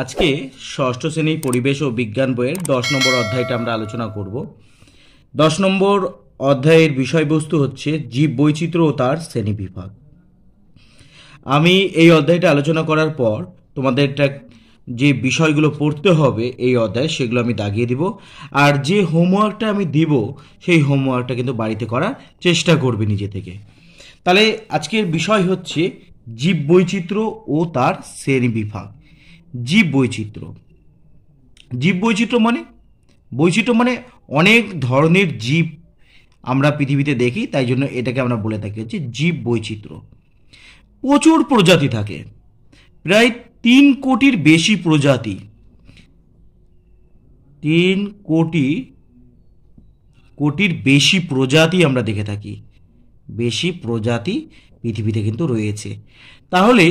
আজকে ষষ্ঠ শ্রেণীর পরিবেশ ও বিজ্ঞান বইয়ের দশ নম্বর অধ্যায়টা আমরা আলোচনা করব দশ নম্বর অধ্যায়ের বিষয়বস্তু হচ্ছে জীব বৈচিত্র্য ও তার শ্রেণীবিভাগ আমি এই অধ্যায়টা আলোচনা করার পর তোমাদের যে বিষয়গুলো পড়তে হবে এই অধ্যায় সেগুলো আমি দাগিয়ে দিব আর যে হোমওয়ার্কটা আমি দিব সেই হোমওয়ার্কটা কিন্তু বাড়িতে করার চেষ্টা করবে নিজে থেকে তাহলে আজকের বিষয় হচ্ছে জীব বৈচিত্র্য ও তার শ্রেণীবিভাগ জীব বৈচিত্র্য জীব বৈচিত্র্য মানে বৈচিত্র্য মানে অনেক ধরনের জীব আমরা পৃথিবীতে দেখি তাই জন্য এটাকে আমরা বলে থাকি হচ্ছে জীব বৈচিত্র্য প্রচুর প্রজাতি থাকে প্রায় তিন কোটির বেশি প্রজাতি তিন কোটি কোটির বেশি প্রজাতি আমরা দেখে থাকি বেশি প্রজাতি পৃথিবীতে কিন্তু রয়েছে তাহলে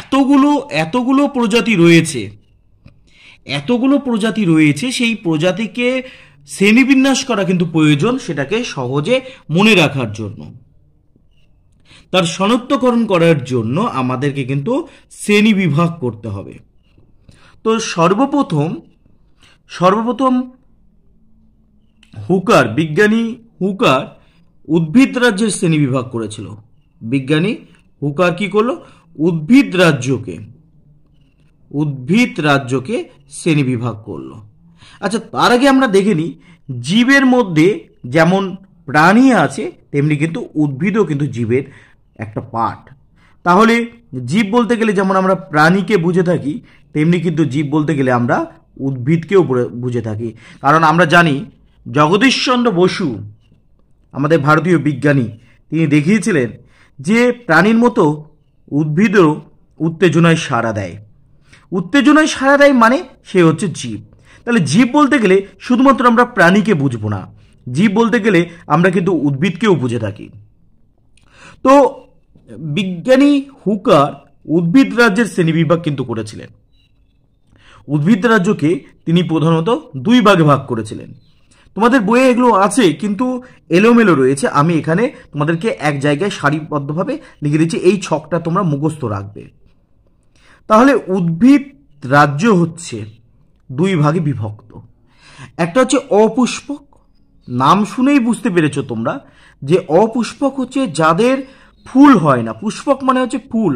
এতগুলো এতগুলো প্রজাতি রয়েছে এতগুলো প্রজাতি রয়েছে সেই প্রজাতিকে শ্রেণীবিন্যাস করা কিন্তু প্রয়োজন সেটাকে সহজে মনে রাখার জন্য তার শনাক্তকরণ করার জন্য আমাদেরকে কিন্তু শ্রেণী বিভাগ করতে হবে তো সর্বপ্রথম সর্বপ্রথম হুকার বিজ্ঞানী হুকার উদ্ভিদ রাজ্যের শ্রেণী বিভাগ করেছিল বিজ্ঞানী হুকার কি করলো উদ্ভিদ রাজ্যকে উদ্ভিদ রাজ্যকে শ্রেণীবিভাগ করলো আচ্ছা তার আগে আমরা দেখে নিই জীবের মধ্যে যেমন প্রাণী আছে তেমনি কিন্তু উদ্ভিদও কিন্তু জীবের একটা পার্ট তাহলে জীব বলতে গেলে যেমন আমরা প্রাণীকে বুঝে থাকি তেমনি কিন্তু জীব বলতে গেলে আমরা উদ্ভিদকেও বুঝে থাকি কারণ আমরা জানি জগদীশচন্দ্র বসু আমাদের ভারতীয় বিজ্ঞানী তিনি দেখিয়েছিলেন যে প্রাণীর মতো উদ্ভিদও উত্তেজনায় সাড়া দেয় উত্তেজনায় সাড়া দেয় মানে সে হচ্ছে জীব তাহলে জীব বলতে গেলে শুধুমাত্র আমরা প্রাণীকে বুঝবো না জীব বলতে গেলে আমরা কিন্তু উদ্ভিদকেও বুঝে থাকি তো বিজ্ঞানী হুকার উদ্ভিদ রাজ্যের শ্রেণীবিভাগ কিন্তু করেছিলেন উদ্ভিদ রাজ্যকে তিনি প্রধানত দুই ভাগে ভাগ করেছিলেন তোমাদের বইয়ে এগুলো আছে কিন্তু এলোমেলো রয়েছে আমি এখানে তোমাদেরকে এক জায়গায় সারিবদ্ধভাবে লিখে দিচ্ছি এই ছকটা তোমরা মুখস্থ রাখবে তাহলে উদ্ভিদ রাজ্য হচ্ছে দুই ভাগে বিভক্ত একটা হচ্ছে অপুষ্পক নাম শুনেই বুঝতে পেরেছ তোমরা যে অপুষ্পক হচ্ছে যাদের ফুল হয় না পুষ্পক মানে হচ্ছে ফুল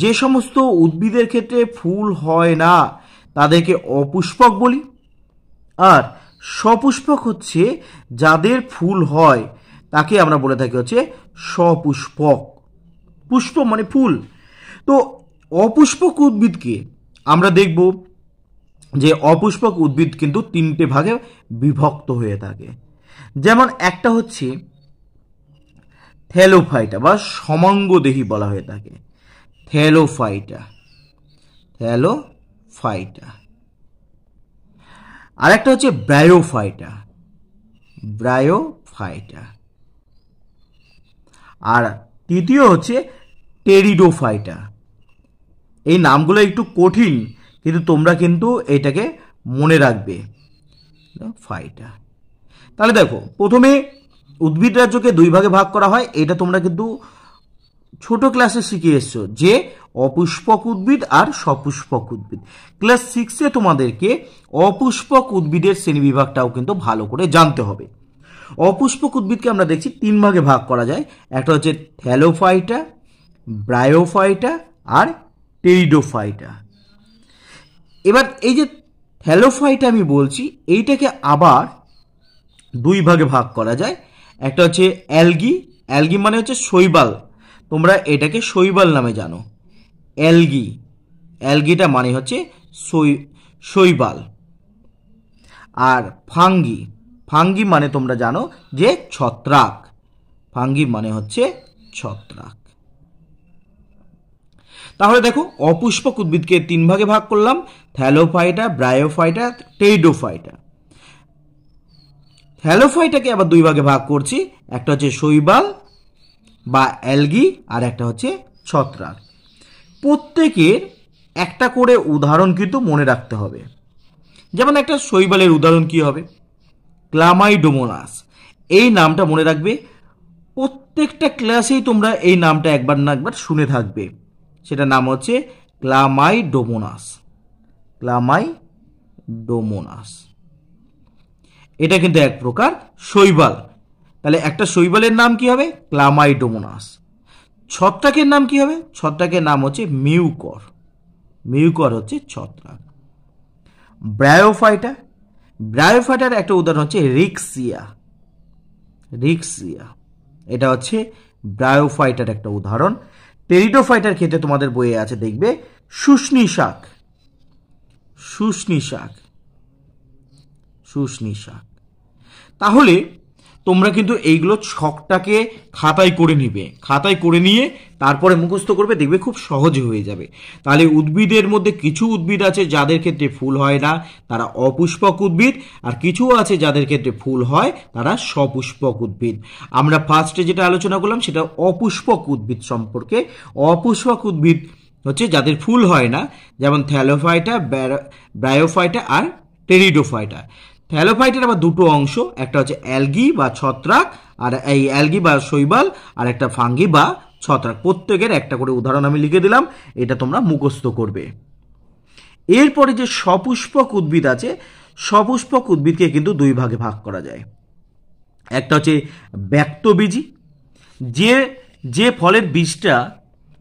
যে সমস্ত উদ্ভিদের ক্ষেত্রে ফুল হয় না তাদেরকে অপুষ্পক বলি আর সপুষ্পক হচ্ছে যাদের ফুল হয় তাকে আমরা বলে থাকি হচ্ছে সপুষ্পক পুষ্প মানে ফুল তো অপুষ্পক উদ্ভিদকে আমরা দেখব যে অপুষ্পক উদ্ভিদ কিন্তু তিনটে ভাগে বিভক্ত হয়ে থাকে যেমন একটা হচ্ছে থ্যালোফাইটা বা সমাঙ্গদেহী বলা হয়ে থাকে থ্যালোফাইটা থ্যালোফাইটা আর একটা হচ্ছে ব্রায়োফাইটা ব্রায়োফাইটা আর তৃতীয় হচ্ছে টেরিডোফাইটা এই নামগুলো একটু কঠিন কিন্তু তোমরা কিন্তু এটাকে মনে রাখবে ফাইটা তাহলে দেখো প্রথমে উদ্ভিদ রাজ্যকে দুই ভাগে ভাগ করা হয় এটা তোমরা কিন্তু ছোট ক্লাসে শিখে এসছো যে অপুষ্পক উদ্ভিদ আর সপুষ্পক উদ্ভিদ ক্লাস সিক্সে তোমাদেরকে অপুষ্পক উদ্ভিদের শ্রেণীবিভাগটাও কিন্তু ভালো করে জানতে হবে অপুষ্পক উদ্ভিদকে আমরা দেখছি তিন ভাগে ভাগ করা যায় একটা হচ্ছে থ্যালোফাইটা ব্রায়োফাইটা আর টেরিডোফাইটা এবার এই যে থ্যালোফাইটা আমি বলছি এইটাকে আবার দুই ভাগে ভাগ করা যায় একটা হচ্ছে অ্যালগি অ্যালগি মানে হচ্ছে শৈবাল তোমরা এটাকে শৈবাল নামে জানো অ্যালগি অ্যালগিটা মানে হচ্ছে শৈ শৈবাল আর ফাঙ্গি ফাঙ্গি মানে তোমরা জানো যে ছত্রাক ফাঙ্গি মানে হচ্ছে ছত্রাক তাহলে দেখো অপুষ্পক উদ্ভিদকে তিন ভাগে ভাগ করলাম থ্যালোফাইটা ব্রায়োফাইটা টেইডোফাইটা থ্যালোফাইটাকে আবার দুই ভাগে ভাগ করছি একটা হচ্ছে শৈবাল বা অ্যালগি আর একটা হচ্ছে ছত্রাক প্রত্যেকের একটা করে উদাহরণ কিন্তু মনে রাখতে হবে যেমন একটা শৈবালের উদাহরণ কি হবে ক্লামাইডোমোনাস এই নামটা মনে রাখবে প্রত্যেকটা ক্লাসেই তোমরা এই নামটা একবার না একবার শুনে থাকবে সেটা নাম হচ্ছে ক্লামাইডোমোনাস ডোমোনাস এটা কিন্তু এক প্রকার শৈবাল তাহলে একটা শৈবালের নাম কি হবে ক্লামাইডোমোনাস ছত্রাকের নাম কি হবে ছত্রাকের নাম হচ্ছে মিউকর মিউকর হচ্ছে ছত্রাক ব্রায়োফাইটা ব্রায়োফাইটার একটা উদাহরণ হচ্ছে রিক্সিয়া রিক্সিয়া এটা হচ্ছে ব্রায়োফাইটার একটা উদাহরণ টেরিটোফাইটার ক্ষেত্রে তোমাদের বইয়ে আছে দেখবে শুষ্নি শাক শুষ্নি শাক শুষ্নি শাক তাহলে তোমরা কিন্তু এইগুলো ছকটাকে খাতায় করে নিবে খাতায় করে নিয়ে তারপরে মুখস্থ করবে দেখবে খুব সহজে হয়ে যাবে তাহলে উদ্ভিদের মধ্যে কিছু উদ্ভিদ আছে যাদের ক্ষেত্রে ফুল হয় না তারা অপুষ্পক উদ্ভিদ আর কিছু আছে যাদের ক্ষেত্রে ফুল হয় তারা সপুষ্পক উদ্ভিদ আমরা ফার্স্টে যেটা আলোচনা করলাম সেটা অপুষ্পক উদ্ভিদ সম্পর্কে অপুষ্পক উদ্ভিদ হচ্ছে যাদের ফুল হয় না যেমন থ্যালোফাইটা ব্রায়োফাইটা আর টেরিডোফাইটা থ্যালোফাইটের আবার দুটো অংশ একটা হচ্ছে অ্যালগি বা ছত্রাক আর এই অ্যালগি বা শৈবাল আর একটা ফাঙ্গি বা ছত্রাক প্রত্যেকের একটা করে উদাহরণ আমি লিখে দিলাম এটা তোমরা মুখস্থ করবে এরপরে যে সপুষ্পক উদ্ভিদ আছে সপুষ্পক উদ্ভিদকে কিন্তু দুই ভাগে ভাগ করা যায় একটা হচ্ছে ব্যক্তবীজি যে যে ফলের বীজটা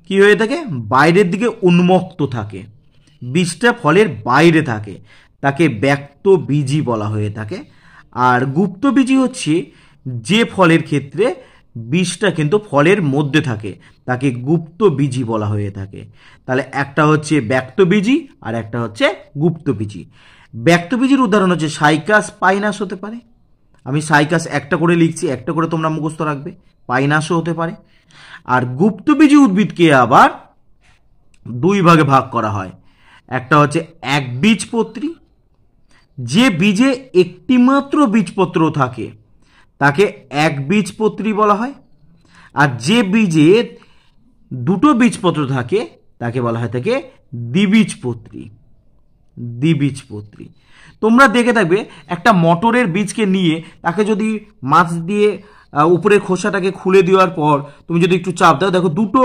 কি হয়ে থাকে বাইরের দিকে উন্মুক্ত থাকে বীজটা ফলের বাইরে থাকে তাকে ব্যক্ত বীজই বলা হয়ে থাকে আর গুপ্ত বীজই হচ্ছে যে ফলের ক্ষেত্রে বীজটা কিন্তু ফলের মধ্যে থাকে তাকে গুপ্ত বীজই বলা হয়ে থাকে তাহলে একটা হচ্ছে ব্যক্ত বীজই আর একটা হচ্ছে গুপ্ত বীজই ব্যক্ত বীজের উদাহরণ হচ্ছে সাইকাস পাইনাস হতে পারে আমি সাইকাস একটা করে লিখছি একটা করে তোমরা মুখস্থ রাখবে পাইনাসও হতে পারে আর গুপ্তবীজী উদ্ভিদকে আবার দুই ভাগে ভাগ করা হয় একটা হচ্ছে একবীজপত্রী যে বীজে একটিমাত্র বীজপত্র থাকে তাকে এক বীজপত্রী বলা হয় আর যে বীজে দুটো বীজপত্র থাকে তাকে বলা হয় তাকে দ্বিবীজপত্রী দ্বিবীজপত্রী তোমরা দেখে থাকবে একটা মটরের বীজকে নিয়ে তাকে যদি মাছ দিয়ে উপরে খোসাটাকে খুলে দেওয়ার পর তুমি যদি একটু চাপ দাও দেখো দুটো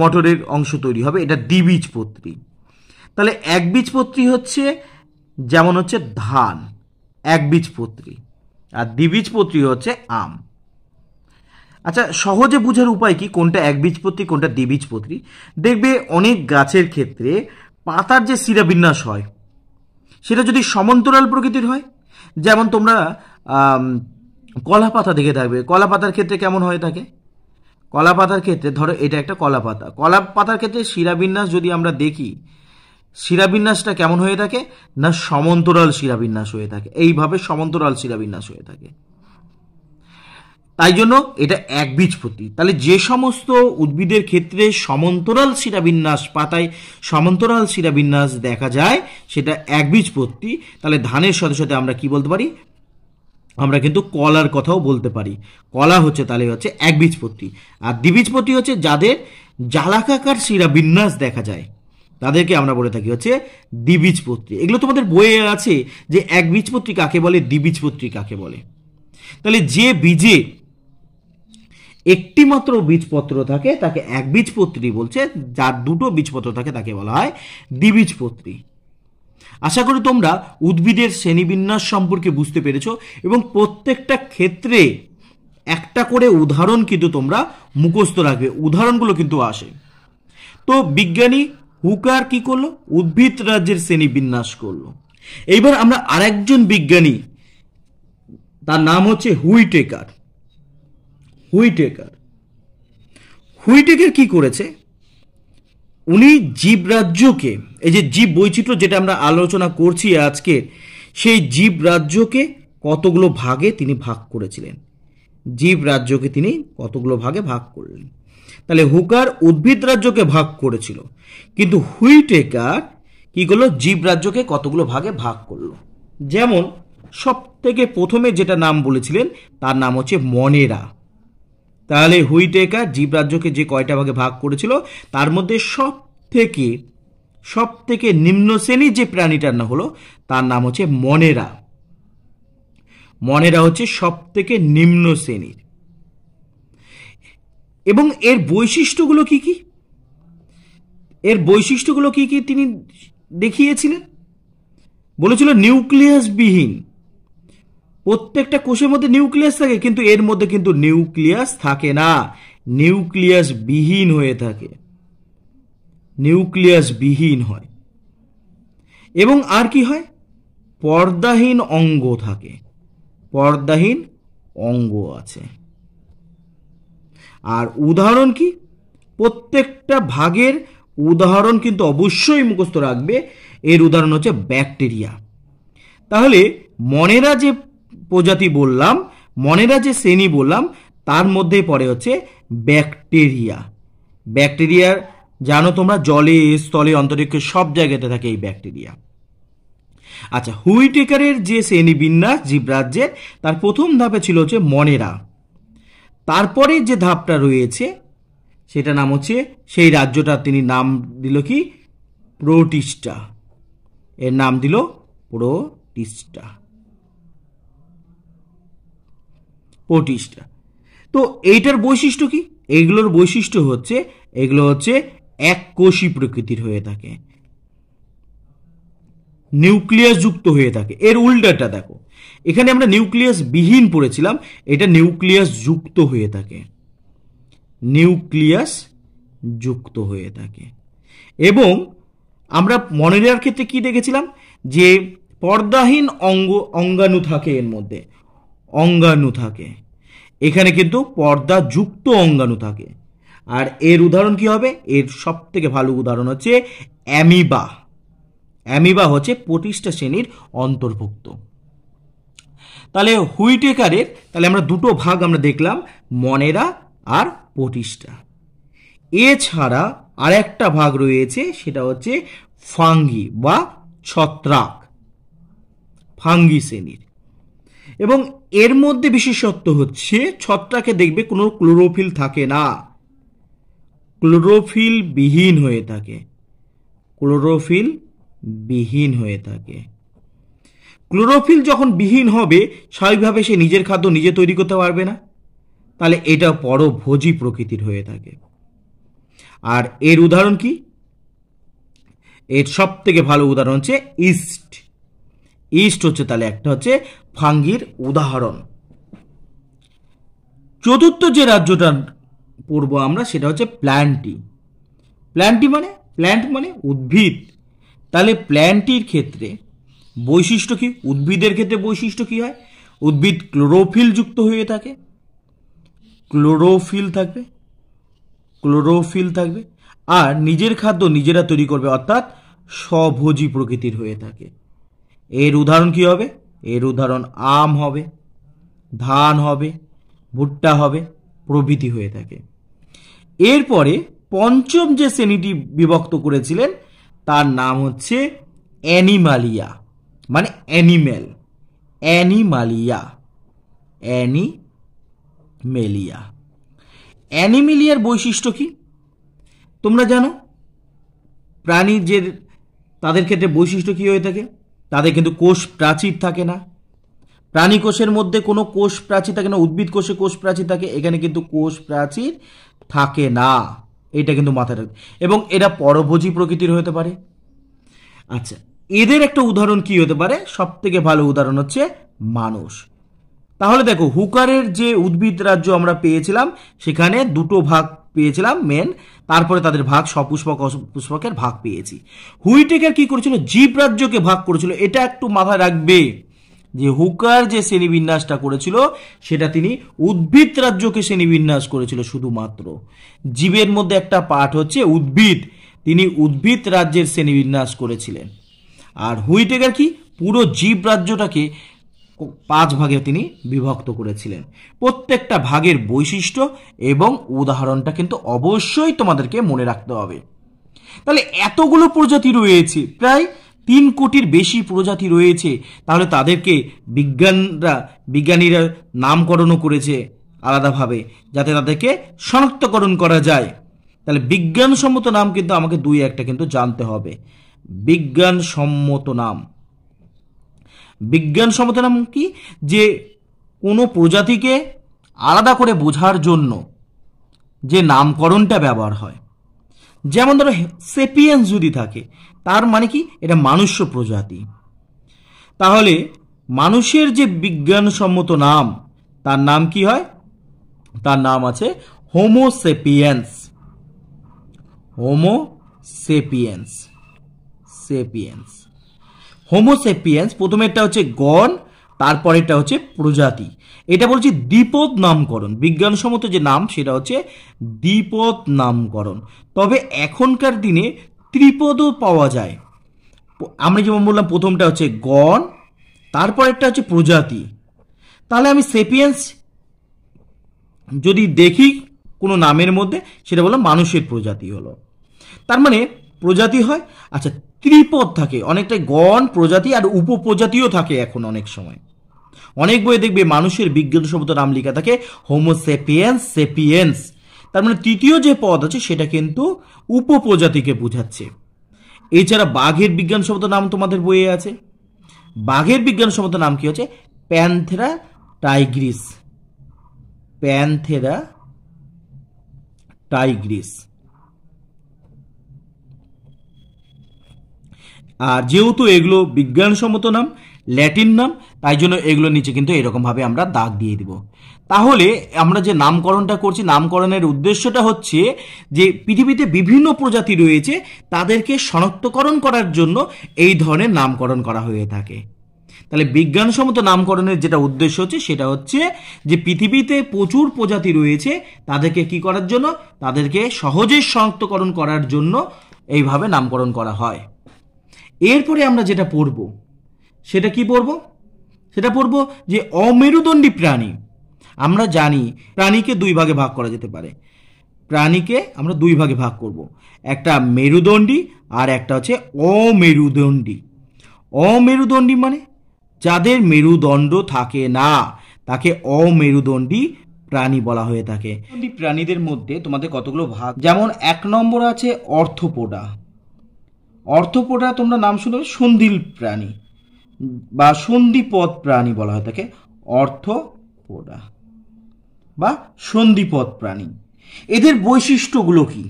মটরের অংশ তৈরি হবে এটা দ্বিবীজপত্রী তাহলে এক বীজপত্রী হচ্ছে যেমন হচ্ছে ধান একবীজপত্রী আর দ্বিবীজপত্রী হচ্ছে আম আচ্ছা সহজে বোঝার উপায় কি কোনটা একবীজপত্রী কোনটা দ্বিবীজপত্রী দেখবে অনেক গাছের ক্ষেত্রে পাতার যে শিরাবিন্যাস হয় সেটা যদি সমান্তরাল প্রকৃতির হয় যেমন তোমরা কলা পাতা দেখে থাকবে কলা পাতার ক্ষেত্রে কেমন হয়ে থাকে কলা পাতার ক্ষেত্রে ধরো এটা একটা কলা পাতা কলা পাতার ক্ষেত্রে শিরাবিন্যাস যদি আমরা দেখি শিরাবিন্যাসটা কেমন হয়ে থাকে না সমান্তরাল শিরাবিন্যাস হয়ে থাকে এইভাবে সমান্তরাল শিরাবিন্যাস হয়ে থাকে তাই জন্য এটা একবীজপতি তাহলে যে সমস্ত উদ্ভিদের ক্ষেত্রে সমান্তরাল শিরাবিন্যাস পাতায় সমান্তরাল শিরাবিন্যাস দেখা যায় সেটা একবীজপত্তি তাহলে ধানের সাথে সাথে আমরা কি বলতে পারি আমরা কিন্তু কলার কথাও বলতে পারি কলা হচ্ছে তাহলে হচ্ছে একবীজপত্তি আর দ্বিবীজপতি হচ্ছে যাদের জালাকাকার শিরাবিন্যাস দেখা যায় তাদেরকে আমরা বলে থাকি হচ্ছে দ্বিবীজপত্রী এগুলো তোমাদের বইয়ে আছে যে একবীজপত্রী কাকে বলে দ্বিবীজপত্রী কাকে বলে তাহলে যে বীজে একটি মাত্র বীজপত্র থাকে তাকে একবীজপত্রী বলছে যার দুটো বীজপত্র থাকে তাকে বলা হয় দ্বিবীজপত্রী আশা করি তোমরা উদ্ভিদের শ্রেণীবিন্যাস সম্পর্কে বুঝতে পেরেছ এবং প্রত্যেকটা ক্ষেত্রে একটা করে উদাহরণ কিন্তু তোমরা মুখস্থ রাখবে উদাহরণগুলো কিন্তু আসে তো বিজ্ঞানী হুকার কি করলো উদ্ভিদ রাজ্যের শ্রেণী বিন্যাস করলো এইবার আমরা আরেকজন বিজ্ঞানী তার নাম হচ্ছে হুইটেকার হুইটেকার হুইটেকার কি করেছে উনি জীবরাজ্যকে এই যে জীব বৈচিত্র্য যেটা আমরা আলোচনা করছি আজকে সেই জীবরাজ্যকে কতগুলো ভাগে তিনি ভাগ করেছিলেন জীবরাজ্যকে তিনি কতগুলো ভাগে ভাগ করলেন তাহলে হুকার উদ্ভিদ রাজ্যকে ভাগ করেছিল কিন্তু হুইটেকার কি করলো জীব রাজ্যকে কতগুলো ভাগে ভাগ করলো যেমন সব থেকে প্রথমে যেটা নাম বলেছিলেন তার নাম হচ্ছে মনেরা তাহলে হুইটেকার জীব রাজ্যকে যে কয়টা ভাগে ভাগ করেছিল তার মধ্যে সব থেকে সব থেকে নিম্ন শ্রেণীর যে প্রাণীটার না হলো তার নাম হচ্ছে মনেরা মনেরা হচ্ছে সব থেকে নিম্ন শ্রেণীর এবং এর বৈশিষ্ট্যগুলো কি কি এর বৈশিষ্ট্যগুলো কি কি তিনি দেখিয়েছিলেন বলেছিল বিহীন প্রত্যেকটা কোষের মধ্যে নিউক্লিয়াস থাকে কিন্তু এর মধ্যে কিন্তু নিউক্লিয়াস থাকে না নিউক্লিয়াস বিহীন হয়ে থাকে নিউক্লিয়াস বিহীন হয় এবং আর কি হয় পর্দাহীন অঙ্গ থাকে পর্দাহীন অঙ্গ আছে আর উদাহরণ কি প্রত্যেকটা ভাগের উদাহরণ কিন্তু অবশ্যই মুখস্থ রাখবে এর উদাহরণ হচ্ছে ব্যাকটেরিয়া তাহলে মনেরা যে প্রজাতি বললাম মনেরা যে শ্রেণী বললাম তার মধ্যে পড়ে হচ্ছে ব্যাকটেরিয়া ব্যাকটেরিয়ার জানো তোমরা জলে স্থলে অন্তরিক্ষে সব জায়গাতে থাকে এই ব্যাকটেরিয়া আচ্ছা হুইটেকারের যে শ্রেণীবিন্যাস জীবরাজ্যের তার প্রথম ধাপে ছিল হচ্ছে মনেরা তারপরে যে ধাপটা রয়েছে সেটা নাম হচ্ছে সেই রাজ্যটা তিনি নাম দিল কি প্রোটিষ্ঠা এর নাম দিল প্রোটিষ্ঠা প্রোটিষ্ঠা তো এইটার বৈশিষ্ট্য কি এইগুলোর বৈশিষ্ট্য হচ্ছে এগুলো হচ্ছে এককোষী প্রকৃতির হয়ে থাকে নিউক্লিয়াস যুক্ত হয়ে থাকে এর উল্টাটা দেখো এখানে আমরা নিউক্লিয়াস বিহীন পড়েছিলাম এটা নিউক্লিয়াস যুক্ত হয়ে থাকে নিউক্লিয়াস যুক্ত হয়ে থাকে এবং আমরা মনে রাখার ক্ষেত্রে কি দেখেছিলাম যে পর্দাহীন অঙ্গ অঙ্গাণু থাকে এর মধ্যে অঙ্গাণু থাকে এখানে কিন্তু পর্দা যুক্ত অঙ্গাণু থাকে আর এর উদাহরণ কি হবে এর সব থেকে ভালো উদাহরণ হচ্ছে অ্যামিবা অ্যামিবা হচ্ছে প্রতিষ্ঠা শ্রেণীর অন্তর্ভুক্ত তাহলে হুইটেকারের তাহলে আমরা দুটো ভাগ আমরা দেখলাম মনেরা আর প্রতিষ্ঠা এছাড়া আর একটা ভাগ রয়েছে সেটা হচ্ছে ফাঙ্গি বা ছত্রাক ফাঙ্গি শ্রেণীর এবং এর মধ্যে বিশেষত্ব হচ্ছে ছত্রাকে দেখবে কোনো ক্লোরোফিল থাকে না ক্লোরোফিল বিহীন হয়ে থাকে ক্লোরোফিল বিহীন হয়ে থাকে ক্লোরোফিল যখন বিহীন হবে স্বাভাবিকভাবে সে নিজের খাদ্য নিজে তৈরি করতে পারবে না তাহলে এটা ভোজি প্রকৃতির হয়ে থাকে আর এর উদাহরণ কি এর সব থেকে ভালো উদাহরণ হচ্ছে ইস্ট ইস্ট হচ্ছে তাহলে একটা হচ্ছে ফাঙ্গির উদাহরণ চতুর্থ যে রাজ্যটা পড়বো আমরা সেটা হচ্ছে প্ল্যান্টি প্ল্যান্টি মানে প্ল্যান্ট মানে উদ্ভিদ তাহলে প্ল্যান্টির ক্ষেত্রে বৈশিষ্ট্য কী উদ্ভিদের ক্ষেত্রে বৈশিষ্ট্য কী হয় উদ্ভিদ ক্লোরোফিল যুক্ত হয়ে থাকে ক্লোরোফিল থাকবে ক্লোরোফিল থাকবে আর নিজের খাদ্য নিজেরা তৈরি করবে অর্থাৎ স্বভোজী প্রকৃতির হয়ে থাকে এর উদাহরণ কি হবে এর উদাহরণ আম হবে ধান হবে ভুট্টা হবে প্রভৃতি হয়ে থাকে এরপরে পঞ্চম যে শ্রেণীটি বিভক্ত করেছিলেন তার নাম হচ্ছে অ্যানিমালিয়া মানে অ্যানিম্যাল অ্যানিমালিয়া অ্যানিমেলিয়া অ্যানিমেলিয়ার বৈশিষ্ট্য কি তোমরা জানো প্রাণীর যে তাদের ক্ষেত্রে বৈশিষ্ট্য কী হয়ে থাকে তাদের কিন্তু কোষ প্রাচীর থাকে না প্রাণী কোষের মধ্যে কোনো কোষ প্রাচীর থাকে না উদ্ভিদ কোষে কোষ প্রাচীর থাকে এখানে কিন্তু কোষ প্রাচীর থাকে না এটা কিন্তু মাথায় রাখবে এবং এটা পরভোজী প্রকৃতির হতে পারে আচ্ছা এদের একটা উদাহরণ কি হতে পারে সব থেকে ভালো উদাহরণ হচ্ছে মানুষ তাহলে দেখো হুকারের যে উদ্ভিদ রাজ্য আমরা পেয়েছিলাম সেখানে দুটো ভাগ পেয়েছিলাম মেন তারপরে তাদের ভাগ সপুষ্পক অসপুষ্পকের ভাগ পেয়েছি হুইটেকার কি করেছিল জীব রাজ্যকে ভাগ করেছিল এটা একটু মাথায় রাখবে যে হুকার যে শ্রেণীবিন্যাসটা করেছিল সেটা তিনি উদ্ভিদ রাজ্যকে শ্রেণীবিন্যাস করেছিল শুধুমাত্র জীবের মধ্যে একটা পাঠ হচ্ছে উদ্ভিদ তিনি উদ্ভিদ রাজ্যের শ্রেণীবিন্যাস করেছিলেন আর হুইটেগার কি পুরো জীব রাজ্যটাকে পাঁচ ভাগে তিনি বিভক্ত করেছিলেন প্রত্যেকটা ভাগের বৈশিষ্ট্য এবং উদাহরণটা কিন্তু অবশ্যই তোমাদেরকে মনে রাখতে হবে তাহলে এতগুলো প্রজাতি রয়েছে প্রায় তিন কোটির বেশি প্রজাতি রয়েছে তাহলে তাদেরকে বিজ্ঞানরা বিজ্ঞানীরা নামকরণও করেছে আলাদাভাবে যাতে তাদেরকে শনাক্তকরণ করা যায় তাহলে বিজ্ঞানসম্মত নাম কিন্তু আমাকে দুই একটা কিন্তু জানতে হবে বিজ্ঞানসম্মত নাম বিজ্ঞানসম্মত নাম কি যে কোনো প্রজাতিকে আলাদা করে বোঝার জন্য যে নামকরণটা ব্যবহার হয় যেমন ধরো সেপিয়েন্স যদি থাকে তার মানে কি এটা মানুষ্য প্রজাতি তাহলে মানুষের যে বিজ্ঞানসম্মত নাম তার নাম কি হয় তার নাম আছে Homo sapiens Homo sapiens sapiens Homo sapiens প্রথমেরটা হচ্ছে গণ তারপরেরটা হচ্ছে প্রজাতি এটা বলছি দ্বিপদ নামকরণ বিজ্ঞানসম্মত যে নাম সেটা হচ্ছে দ্বীপদ নামকরণ তবে এখনকার দিনে ত্রিপদও পাওয়া যায় আমরা যেমন বললাম প্রথমটা হচ্ছে গণ তারপরেরটা হচ্ছে প্রজাতি তাহলে আমি সেপিয়েন্স যদি দেখি কোনো নামের মধ্যে সেটা বললাম মানুষের প্রজাতি হলো তার মানে প্রজাতি হয় আচ্ছা ত্রিপদ থাকে অনেকটাই গণ প্রজাতি আর উপপ্রজাতিও থাকে এখন অনেক সময় অনেক বইয়ে দেখবে মানুষের বিজ্ঞান শব্দ নাম লেখা থাকে হোমোসেপিয়েন্স সেপিয়েন্স তার মানে তৃতীয় যে পদ আছে সেটা কিন্তু উপপ্রজাতিকে বোঝাচ্ছে এছাড়া বাঘের বিজ্ঞান শব্দ নাম তোমাদের বইয়ে আছে বাঘের বিজ্ঞান শব্দ নাম কি হচ্ছে প্যান্থেরা টাইগ্রিস প্যান্থেরা টাইগ্রিস আর যেহেতু এগুলো বিজ্ঞানসম্মত নাম ল্যাটিন নাম তাই জন্য এগুলো নিচে কিন্তু এরকমভাবে আমরা দাগ দিয়ে দিব তাহলে আমরা যে নামকরণটা করছি নামকরণের উদ্দেশ্যটা হচ্ছে যে পৃথিবীতে বিভিন্ন প্রজাতি রয়েছে তাদেরকে শনাক্তকরণ করার জন্য এই ধরনের নামকরণ করা হয়ে থাকে তাহলে বিজ্ঞানসম্মত নামকরণের যেটা উদ্দেশ্য হচ্ছে সেটা হচ্ছে যে পৃথিবীতে প্রচুর প্রজাতি রয়েছে তাদেরকে কি করার জন্য তাদেরকে সহজে শনাক্তকরণ করার জন্য এইভাবে নামকরণ করা হয় এরপরে আমরা যেটা পড়ব সেটা কি পড়ব সেটা পড়ব যে অমেরুদণ্ডী প্রাণী আমরা জানি প্রাণীকে দুই ভাগে ভাগ করা যেতে পারে প্রাণীকে আমরা দুই ভাগে ভাগ করব। একটা মেরুদণ্ডী আর একটা হচ্ছে অমেরুদণ্ডী অমেরুদণ্ডী মানে যাদের মেরুদণ্ড থাকে না তাকে অমেরুদণ্ডী প্রাণী বলা হয়ে থাকে প্রাণীদের মধ্যে তোমাদের কতগুলো ভাগ যেমন এক নম্বর আছে অর্থপোডা অর্থপোটা তোমরা নাম শুনবে সন্ধিল প্রাণী বা সন্ধিপদ প্রাণী বলা হয় তাকে অর্থপোটা বা সন্ধিপদ প্রাণী এদের বৈশিষ্ট্যগুলো কি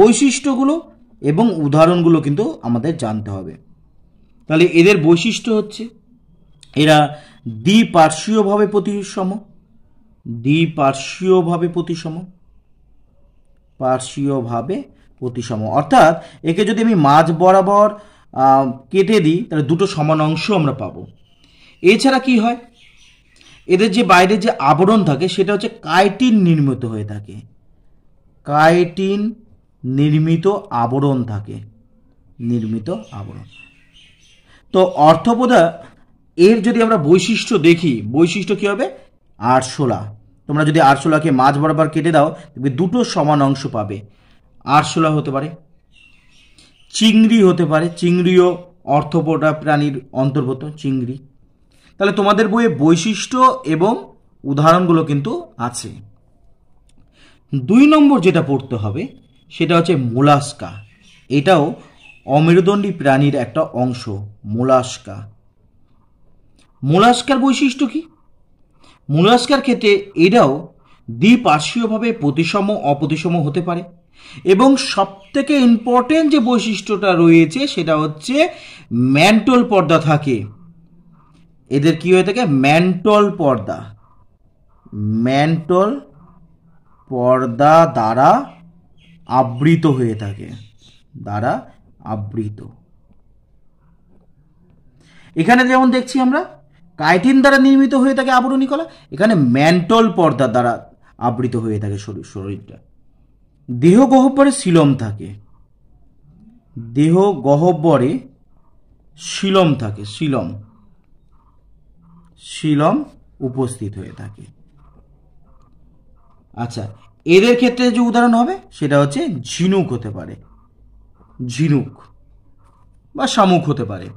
বৈশিষ্ট্যগুলো এবং উদাহরণগুলো কিন্তু আমাদের জানতে হবে তাহলে এদের বৈশিষ্ট্য হচ্ছে এরা দ্বিপার্শ্বীয়ভাবে প্রতিসম দ্বিপার্শ্বীয়ভাবে প্রতিসম পার্শ্বীয়ভাবে প্রতিসম অর্থাৎ একে যদি আমি মাঝ বরাবর কেটে দিই তাহলে দুটো সমান অংশ আমরা পাবো এছাড়া কি হয় এদের যে বাইরে যে আবরণ থাকে সেটা হচ্ছে কাইটিন নির্মিত হয়ে থাকে কাইটিন নির্মিত আবরণ থাকে নির্মিত আবরণ তো অর্থপদা এর যদি আমরা বৈশিষ্ট্য দেখি বৈশিষ্ট্য কী হবে আরশোলা তোমরা যদি আরশোলাকে মাছ বরাবর কেটে দাও তবে দুটো সমান অংশ পাবে আরশোলা হতে পারে চিংড়ি হতে পারে চিংড়িও অর্থপোটা প্রাণীর অন্তর্গত চিংড়ি তাহলে তোমাদের বইয়ে বৈশিষ্ট্য এবং উদাহরণগুলো কিন্তু আছে দুই নম্বর যেটা পড়তে হবে সেটা হচ্ছে মোলাস্কা এটাও অমেরুদণ্ডী প্রাণীর একটা অংশ মোলাস্কা মোলাস্কার বৈশিষ্ট্য কি মোলাস্কার ক্ষেত্রে এটাও দ্বিপার্শ্বীয়ভাবে প্রতিসম অপ্রতিসম হতে পারে এবং সবথেকে ইম্পর্টেন্ট যে বৈশিষ্ট্যটা রয়েছে সেটা হচ্ছে ম্যান্টল পর্দা থাকে এদের কি হয়ে থাকে ম্যান্টল পর্দা ম্যান্টল পর্দা দ্বারা আবৃত হয়ে থাকে দ্বারা আবৃত এখানে যেমন দেখছি আমরা কাইটিন দ্বারা নির্মিত হয়ে থাকে আবরণী কলা এখানে ম্যান্টল পর্দা দ্বারা আবৃত হয়ে থাকে শরীরটা দেহ গহ্বরে শিলম থাকে দেহ গহ্বরে শিলম থাকে শিলম শিলম উপস্থিত হয়ে থাকে আচ্ছা এদের ক্ষেত্রে যে উদাহরণ হবে সেটা হচ্ছে ঝিনুক হতে পারে ঝিনুক বা শামুক হতে পারে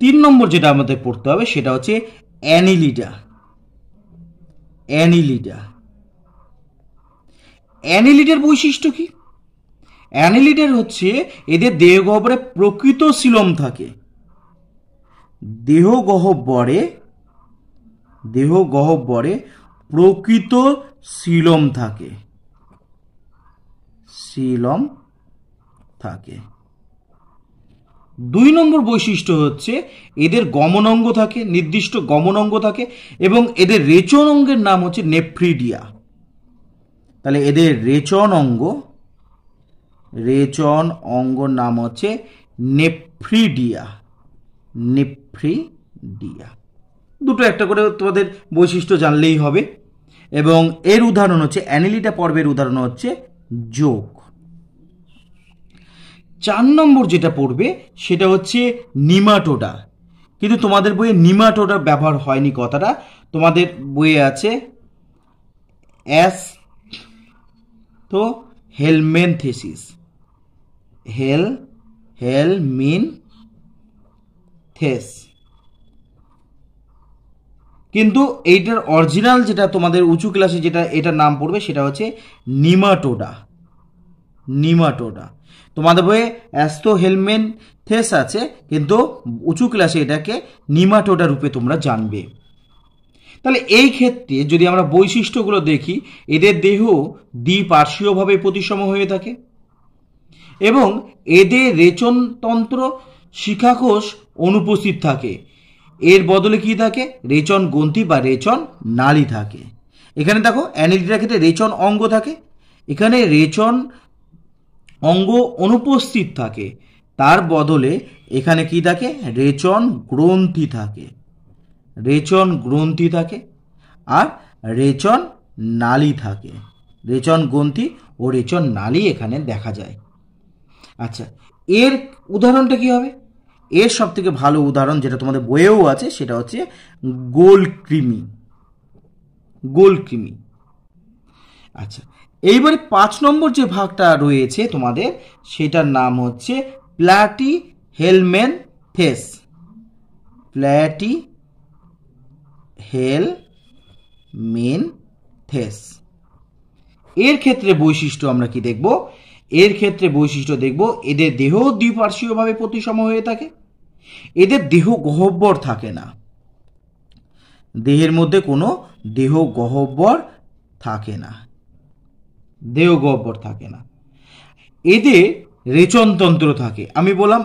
তিন নম্বর যেটা আমাদের পড়তে হবে সেটা হচ্ছে অ্যানিলিডা অ্যানিলিডা অ্যানিলিডের বৈশিষ্ট্য কি অ্যানিলিডের হচ্ছে এদের দেহগহ্বরে প্রকৃত সিলম থাকে দেহ গহ্বরে দেহ গহ্বরে প্রকৃত সিলম থাকে সিলম থাকে দুই নম্বর বৈশিষ্ট্য হচ্ছে এদের গমনঙ্গ থাকে নির্দিষ্ট গমনঙ্গ থাকে এবং এদের রেচন অঙ্গের নাম হচ্ছে নেফ্রিডিয়া তাহলে এদের রেচন অঙ্গ রেচন অঙ্গ নাম হচ্ছে নেফ্রিডিয়া নেফ্রিডিয়া দুটো একটা করে তোমাদের বৈশিষ্ট্য জানলেই হবে এবং এর উদাহরণ হচ্ছে অ্যানিলিটা পর্বের উদাহরণ হচ্ছে যোগ চার নম্বর যেটা পড়বে সেটা হচ্ছে নিমাটোডা কিন্তু তোমাদের বইয়ে নিমাটোডা ব্যবহার হয়নি কথাটা তোমাদের বইয়ে আছে অ্যাস তো হেলমেনথেসিস হেল হেল মিন থেস কিন্তু এইটার অরিজিনাল যেটা তোমাদের উঁচু ক্লাসে যেটা এটার নাম পড়বে সেটা হচ্ছে নিমাটোডা নিমাটোডা তোমাদের বইয়ে অ্যাস্তো হেলমেন থেস আছে কিন্তু উঁচু ক্লাসে এটাকে নিমাটোডা রূপে তোমরা জানবে তাহলে এই ক্ষেত্রে যদি আমরা বৈশিষ্ট্যগুলো দেখি এদের দেহ দ্বিপার্শ্বীয়ভাবে প্রতিসম হয়ে থাকে এবং এদের রেচনতন্ত্র শিখাকোষ অনুপস্থিত থাকে এর বদলে কি থাকে রেচন গ্রন্থি বা রেচন নালী থাকে এখানে দেখো অ্যানিলিটার ক্ষেত্রে রেচন অঙ্গ থাকে এখানে রেচন অঙ্গ অনুপস্থিত থাকে তার বদলে এখানে কি থাকে রেচন গ্রন্থি থাকে রেচন গ্রন্থি থাকে আর রেচন নালি থাকে রেচন গ্রন্থি ও রেচন নালি এখানে দেখা যায় আচ্ছা এর উদাহরণটা কি হবে এর সব থেকে ভালো উদাহরণ যেটা তোমাদের বইয়েও আছে সেটা হচ্ছে গোল কৃমি আচ্ছা এইবারে পাঁচ নম্বর যে ভাগটা রয়েছে তোমাদের সেটার নাম হচ্ছে প্ল্যাটি হেলমেন ফেস প্ল্যাটি হেল মেন থেস এর ক্ষেত্রে বৈশিষ্ট্য আমরা কি দেখব এর ক্ষেত্রে বৈশিষ্ট্য দেখব এদের দেহ দ্বিপার্শ্বীয়ভাবে প্রতিসম হয়ে থাকে এদের দেহ গহব্বর থাকে না দেহের মধ্যে কোনো দেহ গহব্বর থাকে না দেহ গহব্বর থাকে না এদের রেচনতন্ত্র থাকে আমি বললাম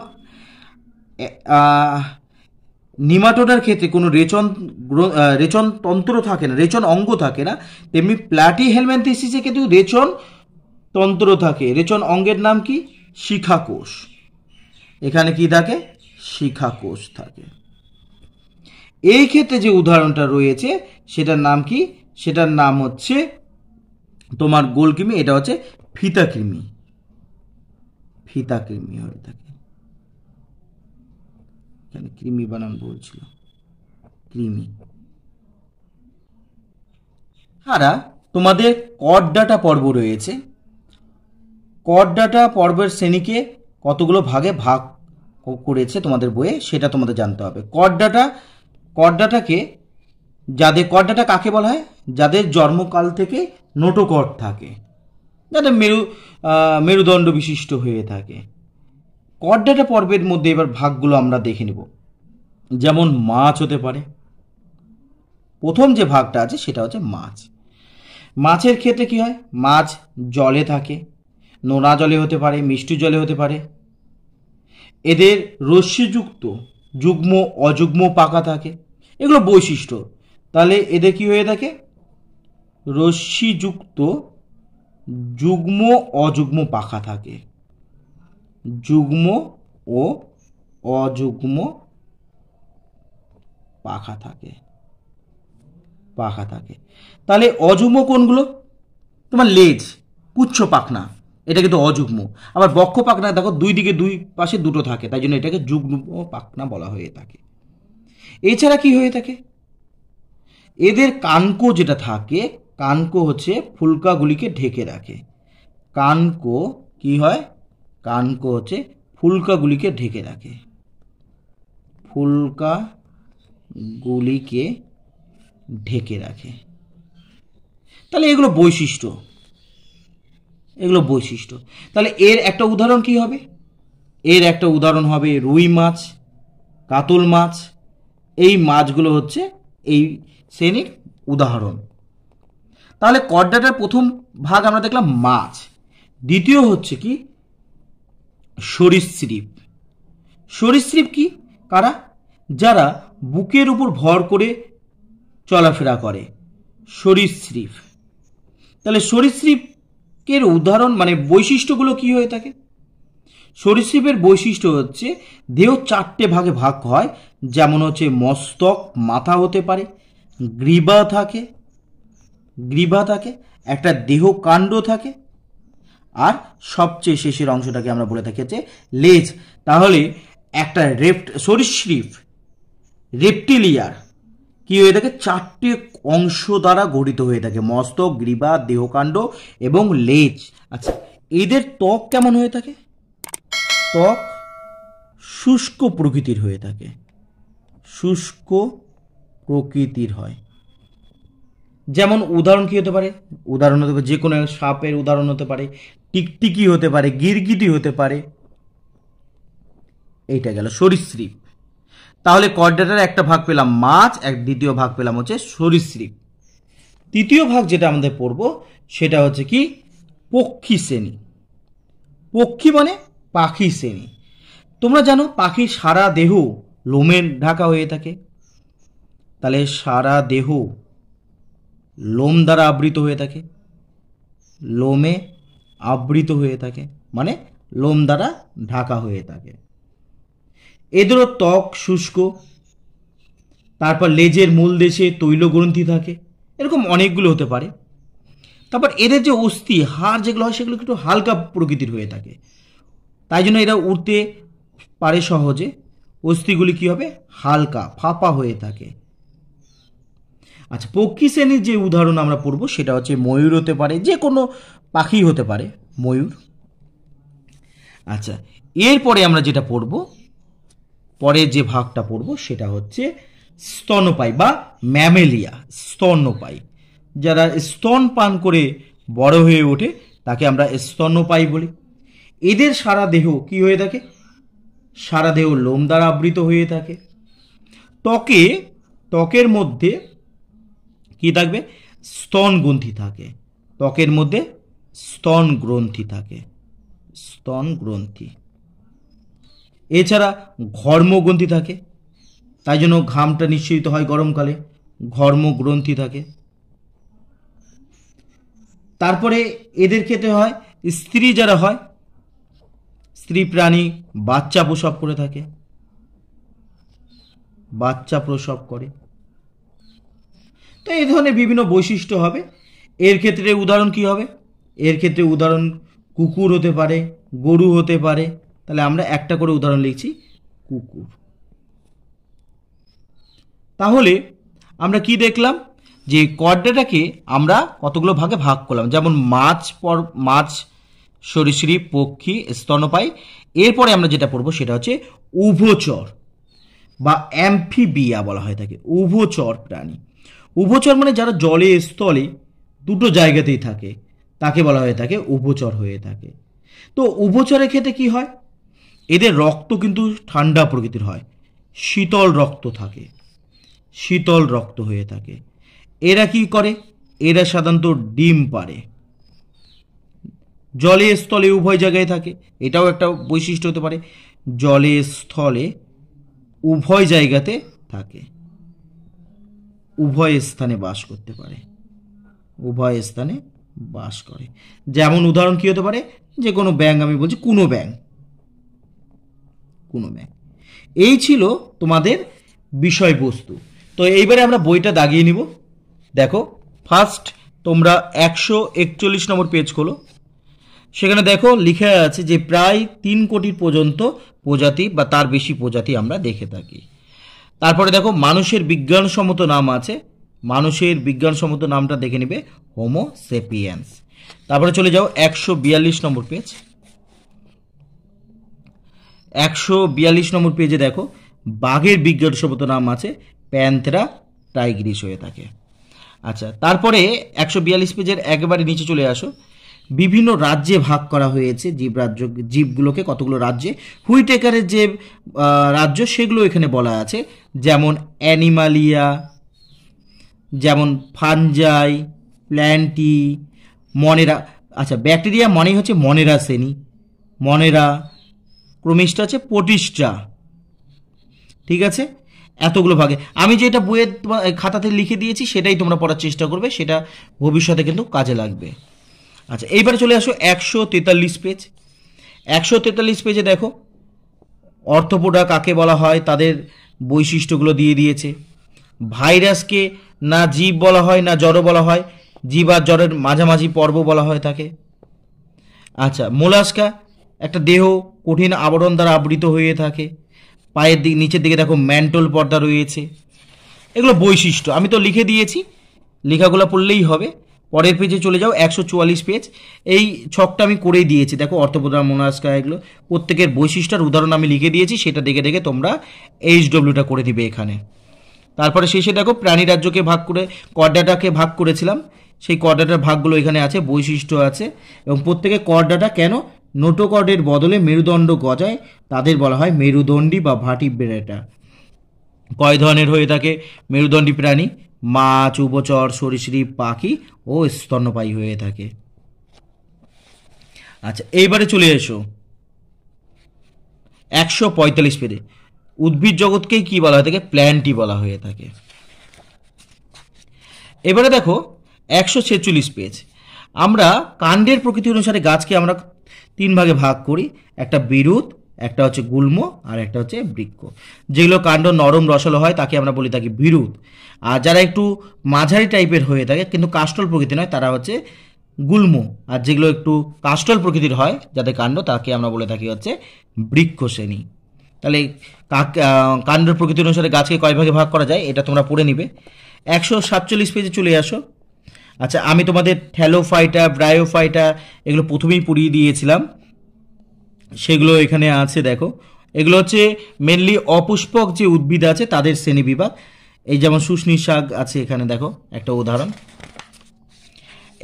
নিমাটোডার ক্ষেত্রে কোনো রেচন রেচন তন্ত্র থাকে না রেচন অঙ্গ থাকে না তেমনি প্ল্যাটি হেলমেন্থিসিসে কিন্তু রেচন তন্ত্র থাকে রেচন অঙ্গের নাম কি শিখাকোষ এখানে কি থাকে শিখাকোষ থাকে এই ক্ষেত্রে যে উদাহরণটা রয়েছে সেটার নাম কি সেটার নাম হচ্ছে তোমার গোলকিমি এটা হচ্ছে ফিতাকৃমি ফিতাকৃমি হয়ে থাকে এখানে কৃমি বানান বলছিল কৃমি হারা তোমাদের করডাটা পর্ব রয়েছে করডাটা পর্বের শ্রেণীকে কতগুলো ভাগে ভাগ করেছে তোমাদের বইয়ে সেটা তোমাদের জানতে হবে করডাটা করডাটাকে যাদের করডাটা কাকে বলা হয় যাদের জন্মকাল থেকে নোটোকর থাকে যাদের মেরু মেরুদণ্ড বিশিষ্ট হয়ে থাকে কর্ডাটা পর্বের মধ্যে এবার ভাগগুলো আমরা দেখে নেব যেমন মাছ হতে পারে প্রথম যে ভাগটা আছে সেটা হচ্ছে মাছ মাছের ক্ষেত্রে কি হয় মাছ জলে থাকে নোনা জলে হতে পারে মিষ্টি জলে হতে পারে এদের রশ্মিযুক্ত যুগ্ম অযুগ্ম পাকা থাকে এগুলো বৈশিষ্ট্য তাহলে এদের কি হয়ে থাকে রশ্মিযুক্ত যুগ্ম অযুগ্ম পাখা থাকে যুগ্ম ও অযুগ্ম পাখা থাকে পাখা থাকে তাহলে অযুগ্ম কোনগুলো তোমার লেজ পুচ্ছ পাখনা এটা কিন্তু অযুগ্ম আবার বক্ষ পাখনা দেখো দুই দিকে দুই পাশে দুটো থাকে তাই জন্য এটাকে যুগ্ম পাখনা বলা হয়ে থাকে এছাড়া কি হয়ে থাকে এদের কানকো যেটা থাকে কানকো হচ্ছে ফুলকাগুলিকে ঢেকে রাখে কানকো কি হয় কানকো হচ্ছে ফুলকাগুলিকে ঢেকে রাখে ফুলকাগুলিকে ঢেকে রাখে তাহলে এগুলো বৈশিষ্ট্য এগুলো বৈশিষ্ট্য তাহলে এর একটা উদাহরণ কি হবে এর একটা উদাহরণ হবে রুই মাছ কাতল মাছ এই মাছগুলো হচ্ছে এই শ্রেণীর উদাহরণ তাহলে কর্ডাটার প্রথম ভাগ আমরা দেখলাম মাছ দ্বিতীয় হচ্ছে কি সরিশ্রীপ সরীসৃপ কি কারা যারা বুকের উপর ভর করে চলাফেরা করে সরিশ্রীপ তাহলে সরীসৃপের উদাহরণ মানে বৈশিষ্ট্যগুলো কি হয়ে থাকে সরীসৃপের বৈশিষ্ট্য হচ্ছে দেহ চারটে ভাগে ভাগ হয় যেমন হচ্ছে মস্তক মাথা হতে পারে গ্রীবা থাকে গ্রীবা থাকে একটা দেহ কাণ্ড থাকে আর সবচেয়ে শেষের অংশটাকে আমরা বলে থাকি হচ্ছে লেজ তাহলে একটা রেপ্ট সরীসৃপ রেপটিলিয়ার কি হয়ে থাকে চারটি অংশ দ্বারা গঠিত হয়ে থাকে মস্তক গ্রীবা দেহকাণ্ড এবং লেজ আচ্ছা এদের ত্বক কেমন হয়ে থাকে ত্বক শুষ্ক প্রকৃতির হয়ে থাকে শুষ্ক প্রকৃতির হয় যেমন উদাহরণ কী হতে পারে উদাহরণ হতে পারে যে কোনো সাপের উদাহরণ হতে পারে টিকটিকি হতে পারে গিরগিটি হতে পারে এইটা গেল সরীসৃপ তাহলে কর্ডাটার একটা ভাগ পেলাম মাছ এক দ্বিতীয় ভাগ পেলাম হচ্ছে সরীসৃপ তৃতীয় ভাগ যেটা আমাদের পড়ব সেটা হচ্ছে কি পক্ষী শ্রেণী পক্ষী মানে পাখি শ্রেণী তোমরা জানো পাখি সারা দেহ লোমের ঢাকা হয়ে থাকে তাহলে সারা দেহ লোম দ্বারা আবৃত হয়ে থাকে লোমে আবৃত হয়ে থাকে মানে লোম দ্বারা ঢাকা হয়ে থাকে এদেরও ত্বক শুষ্ক তারপর লেজের মূল দেশে তৈলগ্রন্থি থাকে এরকম অনেকগুলো হতে পারে তারপর এদের যে অস্থি হাড় যেগুলো হয় সেগুলো একটু হালকা প্রকৃতির হয়ে থাকে তাই জন্য এরা উঠতে পারে সহজে অস্থিগুলি কী হবে হালকা ফাঁপা হয়ে থাকে আচ্ছা পক্ষী শ্রেণীর যে উদাহরণ আমরা পড়ব সেটা হচ্ছে ময়ূর হতে পারে যে কোনো পাখি হতে পারে ময়ূর আচ্ছা এরপরে আমরা যেটা পড়ব পরে যে ভাগটা পড়ব সেটা হচ্ছে স্তনপাই বা ম্যামেলিয়া স্তন্যপায়ী যারা স্তন পান করে বড় হয়ে ওঠে তাকে আমরা স্তন্যপায়ী বলি এদের সারা দেহ কি হয়ে থাকে সারা দেহ লোম দ্বারা আবৃত হয়ে থাকে ত্বকে ত্বকের মধ্যে কি থাকবে স্তন গ্রন্থি থাকে ত্বকের মধ্যে স্তন গ্রন্থি থাকে স্তন গ্রন্থি এছাড়া ঘর্মগ্রন্থি থাকে তাই জন্য ঘামটা নিঃসৃত হয় গরমকালে ঘর্মগ্রন্থি থাকে তারপরে এদের ক্ষেত্রে হয় স্ত্রী যারা হয় স্ত্রী প্রাণী বাচ্চা প্রসব করে থাকে বাচ্চা প্রসব করে তো এই ধরনের বিভিন্ন বৈশিষ্ট্য হবে এর ক্ষেত্রে উদাহরণ কি হবে এর ক্ষেত্রে উদাহরণ কুকুর হতে পারে গরু হতে পারে তাহলে আমরা একটা করে উদাহরণ লিখছি কুকুর তাহলে আমরা কি দেখলাম যে কর্ডাটাকে আমরা কতগুলো ভাগে ভাগ করলাম যেমন মাছ পর মাছ সরীসৃপ পক্ষী স্তনপায়ী এরপরে আমরা যেটা পড়বো সেটা হচ্ছে উভচর বা অ্যাম্ফিবিয়া বলা হয় থাকে উভচর প্রাণী উভচর মানে যারা জলে স্থলে দুটো জায়গাতেই থাকে তাকে বলা হয়ে থাকে উপচর হয়ে থাকে তো উপচরের ক্ষেত্রে কি হয় এদের রক্ত কিন্তু ঠান্ডা প্রকৃতির হয় শীতল রক্ত থাকে শীতল রক্ত হয়ে থাকে এরা কি করে এরা সাধারণত ডিম পারে জলে স্থলে উভয় জায়গায় থাকে এটাও একটা বৈশিষ্ট্য হতে পারে জলে স্থলে উভয় জায়গাতে থাকে উভয় স্থানে বাস করতে পারে উভয় স্থানে বাস করে যেমন উদাহরণ কী হতে পারে যে কোনো ব্যাংক আমি বলছি কোনো ব্যাংক কোনো ব্যাংক এই ছিল তোমাদের বিষয়বস্তু তো এইবারে আমরা বইটা দাগিয়ে নিব দেখো ফার্স্ট তোমরা একশো একচল্লিশ নম্বর পেজ খোলো সেখানে দেখো লিখে আছে যে প্রায় তিন কোটি পর্যন্ত প্রজাতি বা তার বেশি প্রজাতি আমরা দেখে থাকি তারপরে দেখো মানুষের বিজ্ঞানসম্মত নাম আছে মানুষের বিজ্ঞানসম্মত নামটা দেখে নেবে হোমো সেপিয়েন্স তারপরে চলে যাও একশো বিয়াল্লিশ নম্বর পেজ একশো বিয়াল্লিশ নম্বর পেজে দেখো বাঘের বিজ্ঞানসম্মত নাম আছে প্যান্থেরা টাইগ্রিস হয়ে থাকে আচ্ছা তারপরে একশো বিয়াল্লিশ পেজের একেবারে নিচে চলে আসো বিভিন্ন রাজ্যে ভাগ করা হয়েছে জীব রাজ্য জীবগুলোকে কতগুলো রাজ্যে হুইটেকারের যে রাজ্য সেগুলো এখানে বলা আছে যেমন অ্যানিমালিয়া যেমন ফানজাই প্ল্যান্টি মনেরা আচ্ছা ব্যাকটেরিয়া মানেই হচ্ছে মনেরা শ্রেণী মনেরা ক্রমিষ্টা আছে প্রতিষ্ঠা ঠিক আছে এতগুলো ভাগে আমি যেটা বইয়ের খাতাতে লিখে দিয়েছি সেটাই তোমরা পড়ার চেষ্টা করবে সেটা ভবিষ্যতে কিন্তু কাজে লাগবে আচ্ছা এইবারে চলে আসো একশো তেতাল্লিশ পেজ একশো তেতাল্লিশ পেজে দেখো অর্থপোডা কাকে বলা হয় তাদের বৈশিষ্ট্যগুলো দিয়ে দিয়েছে ভাইরাসকে না জীব বলা হয় না জড় বলা হয় জীব আর জড়ের মাঝামাঝি পর্ব বলা হয় তাকে আচ্ছা মোলাস্কা একটা দেহ কঠিন আবরণ দ্বারা আবৃত হয়ে থাকে পায়ের দিক নিচের দিকে দেখো ম্যান্টল পর্দা রয়েছে এগুলো বৈশিষ্ট্য আমি তো লিখে দিয়েছি লেখাগুলো পড়লেই হবে পরের পেজে চলে যাও একশো চুয়াল্লিশ পেজ এই ছকটা আমি করেই দিয়েছি দেখো অর্থপ্রধান মোনাস্কা এগুলো প্রত্যেকের বৈশিষ্ট্যের উদাহরণ আমি লিখে দিয়েছি সেটা দেখে দেখে তোমরা এইচডব্লিউটা করে দিবে এখানে তারপরে শেষে দেখো প্রাণী রাজ্যকে ভাগ করে করডাটাকে ভাগ করেছিলাম সেই করডাটার ভাগগুলো এখানে আছে বৈশিষ্ট্য আছে এবং প্রত্যেকে করডাটা কেন নোটোকর্ডের বদলে মেরুদণ্ড গজায় তাদের বলা হয় মেরুদণ্ডী বা ভাটি বেড়াটা কয় ধরনের হয়ে থাকে মেরুদণ্ডী প্রাণী মাছ উপচর সরীসৃপ পাখি ও স্তন্যপায়ী হয়ে থাকে আচ্ছা এইবারে চলে এসো একশো পঁয়তাল্লিশ পেরে উদ্ভিদ জগৎকেই কি বলা হয়ে থাকে প্ল্যান্টই বলা হয়ে থাকে এবারে দেখো একশো ছেচল্লিশ পেজ আমরা কাণ্ডের প্রকৃতি অনুসারে গাছকে আমরা তিন ভাগে ভাগ করি একটা বিরুদ একটা হচ্ছে গুল্ম আর একটা হচ্ছে বৃক্ষ যেগুলো কাণ্ড নরম রসলো হয় তাকে আমরা বলি থাকি বিরুদ আর যারা একটু মাঝারি টাইপের হয়ে থাকে কিন্তু কাস্টল প্রকৃতি নয় তারা হচ্ছে গুল্ম আর যেগুলো একটু কাস্টল প্রকৃতির হয় যাদের কাণ্ড তাকে আমরা বলে থাকি হচ্ছে বৃক্ষ শ্রেণী তাহলে কাণ্ডের প্রকৃতি অনুসারে গাছকে কয় ভাগে ভাগ করা যায় এটা তোমরা পড়ে নিবে একশো সাতচল্লিশ পেজে চলে আসো আচ্ছা আমি তোমাদের থ্যালোফাইটা ব্রায়োফাইটা এগুলো প্রথমেই পড়িয়ে দিয়েছিলাম সেগুলো এখানে আছে দেখো এগুলো হচ্ছে মেনলি অপুষ্পক যে উদ্ভিদ আছে তাদের শ্রেণীবিভাগ এই যেমন সুস্নি শাক আছে এখানে দেখো একটা উদাহরণ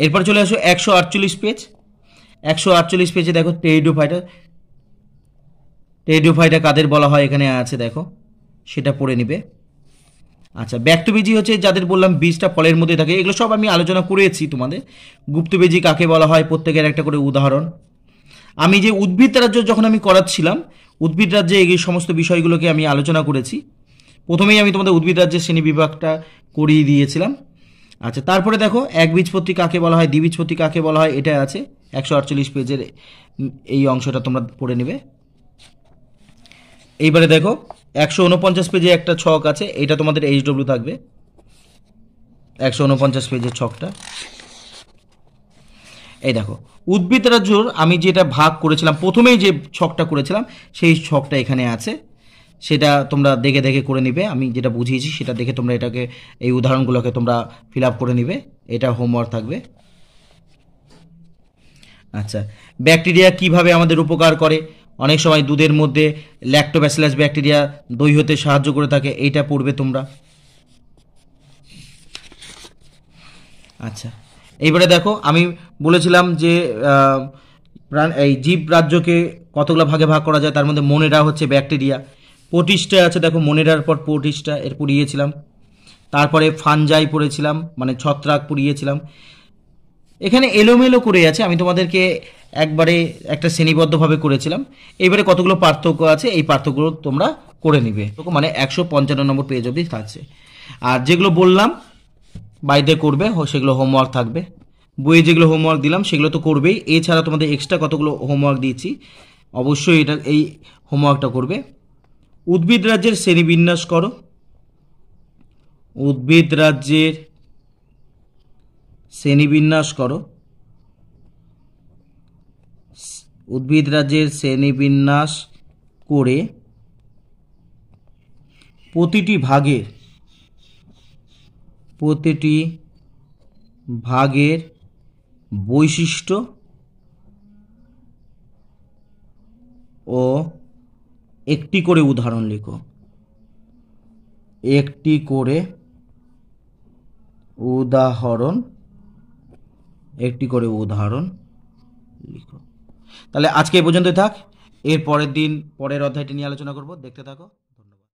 এরপর চলে আসো একশো আটচল্লিশ পেজ একশো আটচল্লিশ পেজে দেখো ফাইটার রেডিওফাইটা কাদের বলা হয় এখানে আছে দেখো সেটা পড়ে নিবে আচ্ছা ব্যক্তবীজি হচ্ছে যাদের বললাম বীজটা ফলের মধ্যে থাকে এগুলো সব আমি আলোচনা করেছি তোমাদের গুপ্তবীজি কাকে বলা হয় প্রত্যেকের একটা করে উদাহরণ আমি যে উদ্ভিদ রাজ্য যখন আমি করাচ্ছিলাম উদ্ভিদ রাজ্যে এই সমস্ত বিষয়গুলোকে আমি আলোচনা করেছি প্রথমেই আমি তোমাদের উদ্ভিদ রাজ্যের শ্রেণী বিভাগটা করিয়ে দিয়েছিলাম আচ্ছা তারপরে দেখো এক বীজপত্রী কাকে বলা হয় দ্বিবীজপত্রী কাকে বলা হয় এটা আছে একশো আটচল্লিশ পেজের এই অংশটা তোমরা পড়ে নেবে এইবারে দেখো একশো উনপঞ্চাশ পেজে একটা ছক আছে এটা তোমাদের এইচ ডব্লিউ থাকবে একশো উনপঞ্চাশ পেজের ছকটা এই দেখো উদ্ভিদ রাজ্যর আমি যেটা ভাগ করেছিলাম প্রথমেই যে ছকটা করেছিলাম সেই ছকটা এখানে আছে সেটা তোমরা দেখে দেখে করে নিবে আমি যেটা বুঝিয়েছি সেটা দেখে তোমরা এটাকে এই উদাহরণগুলোকে তোমরা ফিল করে নিবে এটা হোমওয়ার্ক থাকবে আচ্ছা ব্যাকটেরিয়া কিভাবে আমাদের উপকার করে অনেক সময় দুধের মধ্যে ল্যাক্টোব্যাসিলাস ব্যাকটেরিয়া দই হতে সাহায্য করে থাকে এইটা পড়বে তোমরা আচ্ছা এইবারে দেখো আমি বলেছিলাম যে এই জীব রাজ্যকে কতগুলো ভাগে ভাগ করা যায় তার মধ্যে মনেরা হচ্ছে ব্যাকটেরিয়া প্রতিষ্ঠা আছে দেখো মনেরার পর প্রতিষ্ঠা এর পড়িয়েছিলাম তারপরে ফানজাই পড়েছিলাম মানে ছত্রাক পড়িয়েছিলাম এখানে এলোমেলো করে আছে আমি তোমাদেরকে একবারে একটা শ্রেণীবদ্ধভাবে করেছিলাম এবারে কতগুলো পার্থক্য আছে এই পার্থক্যগুলো তোমরা করে নিবে মানে একশো পঞ্চান্ন নম্বর পেজ অব্দি থাকছে আর যেগুলো বললাম বাইরে করবে সেগুলো হোমওয়ার্ক থাকবে বইয়ে যেগুলো হোমওয়ার্ক দিলাম সেগুলো তো করবেই এছাড়া তোমাদের এক্সট্রা কতগুলো হোমওয়ার্ক দিয়েছি অবশ্যই এটা এই হোমওয়ার্কটা করবে উদ্ভিদ রাজ্যের শ্রেণীবিন্যাস করো উদ্ভিদ রাজ্যের শ্রেণীবিন্যাস করো উদ্ভিদ রাজ্যের শ্রেণীবিন্যাস করে প্রতিটি ভাগের প্রতিটি ভাগের বৈশিষ্ট্য ও একটি করে উদাহরণ লিখো একটি করে উদাহরণ একটি করে উদাহরণ লিখো তাহলে আজকে এ পর্যন্তই থাক এর পরের দিন পরের অধ্যায়টি নিয়ে আলোচনা করব দেখতে থাকো